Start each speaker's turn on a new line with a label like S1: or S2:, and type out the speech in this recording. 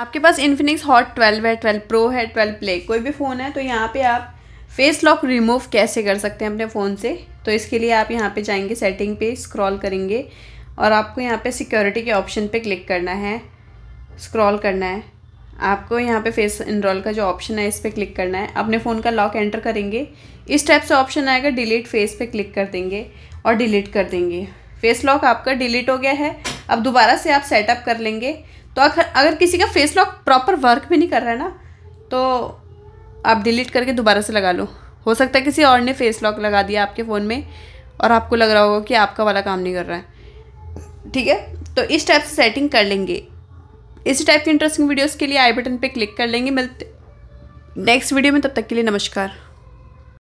S1: आपके पास Infinix hot twelve है ट्वेल्व प्रो है ट्वेल्व प्ले कोई भी फ़ोन है तो यहाँ पे आप फेस लॉक रिमूव कैसे कर सकते हैं अपने फ़ोन से तो इसके लिए आप यहाँ पे जाएंगे सेटिंग पे स्क्रॉल करेंगे और आपको यहाँ पे सिक्योरिटी के ऑप्शन पे क्लिक करना है स्क्रॉल करना है आपको यहाँ पे फेस इनरोल का जो ऑप्शन है इस पर क्लिक करना है अपने फ़ोन का लॉक एंटर करेंगे इस टाइप से ऑप्शन आएगा डिलीट फेस पर क्लिक कर देंगे और डिलीट कर देंगे फेस लॉक आपका डिलीट हो गया है अब दोबारा से आप सेटअप कर लेंगे तो अगर अगर किसी का फेस लॉक प्रॉपर वर्क भी नहीं कर रहा है ना तो आप डिलीट करके दोबारा से लगा लो हो सकता है किसी और ने फेस लॉक लगा दिया आपके फ़ोन में और आपको लग रहा होगा कि आपका वाला काम नहीं कर रहा है ठीक है तो इस टाइप से सेटिंग कर लेंगे इसी टाइप की इंटरेस्टिंग वीडियोज़ के लिए आई बटन पर क्लिक कर लेंगे मिलते नेक्स्ट वीडियो में तब तक के लिए नमस्कार